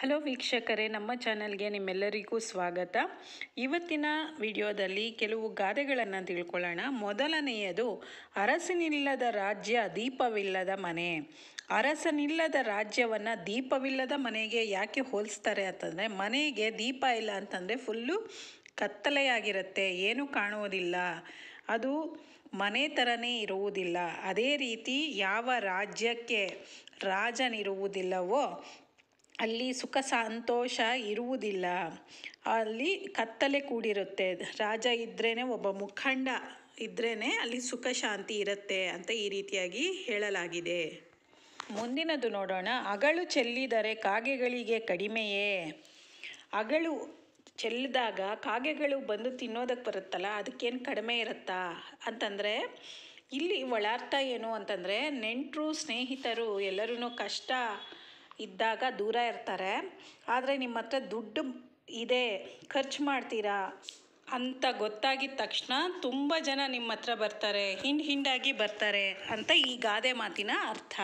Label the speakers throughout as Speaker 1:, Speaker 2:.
Speaker 1: hello ವೀಕ್ಷಕರೇ ನಮ್ಮ ಚಾನಲ್ಗೆ ನಿಮ್ಮೆಲ್ಲರಿಗೂ ಸ್ವಾಗತ ಇವತ್ತಿನ ವಿಡಿಯೋದಲ್ಲಿ ಕೆಲವು ಗಾದೆಗಳನ್ನು ತಿಳ್ಕೊಳ್ಳೋಣ ಮೊದಲನೆಯದು ಅರಸನಿಲ್ಲದ ರಾಜ್ಯ ದೀಪವಿಲ್ಲದ ಮನೆ ಅರಸನಿಲ್ಲದ ರಾಜ್ಯವನ್ನು ದೀಪವಿಲ್ಲದ ಮನೆಗೆ ಯಾಕೆ ಹೋಲಿಸ್ತಾರೆ ಅಂತಂದರೆ ಮನೆಗೆ ದೀಪ ಇಲ್ಲ ಅಂತಂದರೆ ಫುಲ್ಲು ಕತ್ತಲೆಯಾಗಿರುತ್ತೆ ಏನು ಕಾಣುವುದಿಲ್ಲ ಅದು ಮನೆ ಥರನೇ ಇರುವುದಿಲ್ಲ ಅದೇ ರೀತಿ ಯಾವ ರಾಜ್ಯಕ್ಕೆ ರಾಜನಿರುವುದಿಲ್ಲವೋ ಅಲ್ಲಿ ಸುಖ ಸಂತೋಷ ಇರುವುದಿಲ್ಲ ಅಲ್ಲಿ ಕತ್ತಲೆ ಕೂಡಿರುತ್ತೆ ರಾಜ ಇದ್ರೇ ಒಬ್ಬ ಮುಖಂಡ ಇದ್ರೇ ಅಲ್ಲಿ ಸುಖ ಶಾಂತಿ ಇರುತ್ತೆ ಅಂತ ಈ ರೀತಿಯಾಗಿ ಹೇಳಲಾಗಿದೆ ಮುಂದಿನದು ನೋಡೋಣ ಅಗಳು ಚೆಲ್ಲಿದರೆ ಕಾಗೆಗಳಿಗೆ ಕಡಿಮೆಯೇ ಅಗಳು ಚೆಲ್ಲಿದಾಗ ಕಾಗೆಗಳು ಬಂದು ತಿನ್ನೋದಕ್ಕೆ ಬರುತ್ತಲ್ಲ ಅದಕ್ಕೇನು ಕಡಿಮೆ ಇರುತ್ತಾ ಅಂತಂದರೆ ಇಲ್ಲಿ ಒಳಾರ್ಥ ಏನು ಅಂತಂದರೆ ನೆಂಟರು ಸ್ನೇಹಿತರು ಎಲ್ಲರೂ ಕಷ್ಟ ಇದ್ದಾಗ ದೂರ ಇರ್ತಾರೆ ಆದರೆ ನಿಮ್ಮ ಹತ್ರ ದುಡ್ಡು ಇದೆ ಖರ್ಚು ಮಾಡ್ತೀರಾ ಅಂತ ಗೊತ್ತಾಗಿದ ತಕ್ಷಣ ತುಂಬ ಜನ ನಿಮ್ಮ ಹತ್ರ ಬರ್ತಾರೆ ಹಿಂಡ್ ಹಿಂಡಾಗಿ ಬರ್ತಾರೆ ಅಂತ ಈ ಗಾದೆ ಮಾತಿನ ಅರ್ಥ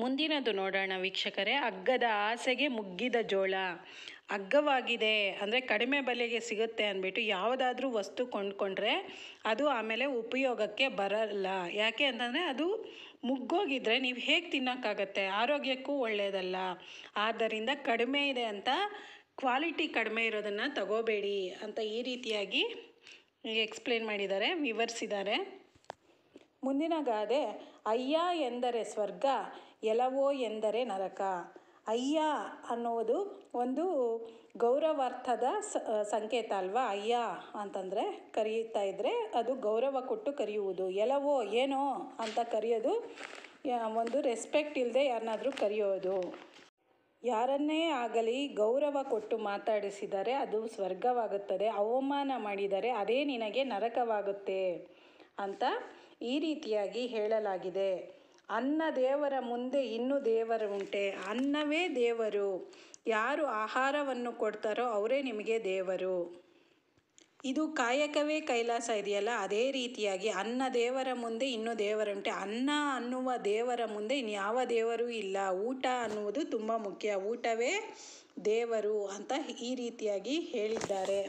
Speaker 1: ಮುಂದಿನದು ನೋಡೋಣ ವೀಕ್ಷಕರೇ ಹಗ್ಗದ ಆಸೆಗೆ ಮುಗ್ಗಿದ ಜೋಳ ಅಗ್ಗವಾಗಿದೆ ಅಂದರೆ ಕಡಿಮೆ ಬೆಲೆಗೆ ಸಿಗುತ್ತೆ ಅಂದ್ಬಿಟ್ಟು ಯಾವುದಾದ್ರೂ ವಸ್ತು ಕೊಂಡ್ಕೊಂಡ್ರೆ ಅದು ಆಮೇಲೆ ಉಪಯೋಗಕ್ಕೆ ಬರಲ್ಲ ಯಾಕೆ ಅಂತಂದರೆ ಅದು ಮುಗ್ಗೋಗಿದ್ರೆ ನೀವು ಹೇಗೆ ತಿನ್ನೋಕ್ಕಾಗತ್ತೆ ಆರೋಗ್ಯಕ್ಕೂ ಒಳ್ಳೆಯದಲ್ಲ ಆದ್ದರಿಂದ ಕಡಿಮೆ ಇದೆ ಅಂತ ಕ್ವಾಲಿಟಿ ಕಡಿಮೆ ಇರೋದನ್ನು ತಗೋಬೇಡಿ ಅಂತ ಈ ರೀತಿಯಾಗಿ ಎಕ್ಸ್ಪ್ಲೇನ್ ಮಾಡಿದ್ದಾರೆ ವಿವರಿಸಿದ್ದಾರೆ ಮುಂದಿನ ಗಾದೆ ಅಯ್ಯ ಎಂದರೆ ಸ್ವರ್ಗ ಎಲವೋ ಎಂದರೆ ನರಕ ಅಯ್ಯ ಅನ್ನೋದು ಒಂದು ಗೌರವಾರ್ಥದ ಸಂಕೇತ ಅಲ್ವಾ ಅಯ್ಯ ಅಂತಂದರೆ ಕರೀತಾ ಇದ್ದರೆ ಅದು ಗೌರವ ಕೊಟ್ಟು ಕರೆಯುವುದು ಎಲ್ಲವೋ ಏನೋ ಅಂತ ಕರೆಯೋದು ಒಂದು ರೆಸ್ಪೆಕ್ಟ್ ಇಲ್ಲದೆ ಯಾರನ್ನಾದರೂ ಕರೆಯೋದು ಯಾರನ್ನೇ ಆಗಲಿ ಗೌರವ ಕೊಟ್ಟು ಮಾತಾಡಿಸಿದರೆ ಅದು ಸ್ವರ್ಗವಾಗುತ್ತದೆ ಅವಮಾನ ಮಾಡಿದರೆ ಅದೇ ನಿನಗೆ ನರಕವಾಗುತ್ತೆ ಅಂತ ಈ ರೀತಿಯಾಗಿ ಹೇಳಲಾಗಿದೆ ಅನ್ನ ದೇವರ ಮುಂದೆ ಇನ್ನೂ ದೇವರು ಉಂಟೆ ಅನ್ನವೇ ದೇವರು ಯಾರು ಆಹಾರವನ್ನು ಕೊಡ್ತಾರೋ ಅವರೇ ನಿಮಗೆ ದೇವರು ಇದು ಕಾಯಕವೇ ಕೈಲಾಸ ಇದೆಯಲ್ಲ ಅದೇ ರೀತಿಯಾಗಿ ಅನ್ನ ದೇವರ ಮುಂದೆ ಇನ್ನೂ ದೇವರುಂಟೆ ಅನ್ನ ಅನ್ನುವ ದೇವರ ಮುಂದೆ ಇನ್ಯಾವ ದೇವರು ಇಲ್ಲ ಊಟ ಅನ್ನುವುದು ತುಂಬ ಮುಖ್ಯ ಊಟವೇ ದೇವರು ಅಂತ ಈ ರೀತಿಯಾಗಿ ಹೇಳಿದ್ದಾರೆ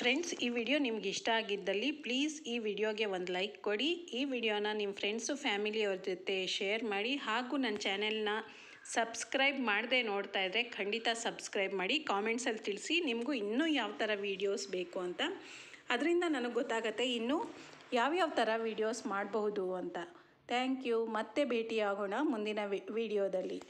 Speaker 1: ಫ್ರೆಂಡ್ಸ್ ಈ ವಿಡಿಯೋ ನಿಮ್ಗೆ ಇಷ್ಟ ಆಗಿದ್ದಲ್ಲಿ ಪ್ಲೀಸ್ ಈ ವಿಡಿಯೋಗೆ ಒಂದು ಲೈಕ್ ಕೊಡಿ ಈ ವಿಡಿಯೋನ ನಿಮ್ಮ ಫ್ರೆಂಡ್ಸು ಫ್ಯಾಮಿಲಿಯವ್ರ ಜೊತೆ ಶೇರ್ ಮಾಡಿ ಹಾಗೂ ನನ್ನ ಚಾನೆಲ್ನ ಸಬ್ಸ್ಕ್ರೈಬ್ ಮಾಡದೆ ನೋಡ್ತಾ ಇದ್ದರೆ ಖಂಡಿತ ಸಬ್ಸ್ಕ್ರೈಬ್ ಮಾಡಿ ಕಾಮೆಂಟ್ಸಲ್ಲಿ ತಿಳಿಸಿ ನಿಮಗೂ ಇನ್ನೂ ಯಾವ ಥರ ವೀಡಿಯೋಸ್ ಬೇಕು ಅಂತ ಅದರಿಂದ ನನಗೆ ಗೊತ್ತಾಗತ್ತೆ ಇನ್ನೂ ಯಾವ್ಯಾವ ಥರ ವೀಡಿಯೋಸ್ ಮಾಡಬಹುದು ಅಂತ ಥ್ಯಾಂಕ್ ಯು ಮತ್ತೆ ಭೇಟಿಯಾಗೋಣ ಮುಂದಿನ ವಿಡಿಯೋದಲ್ಲಿ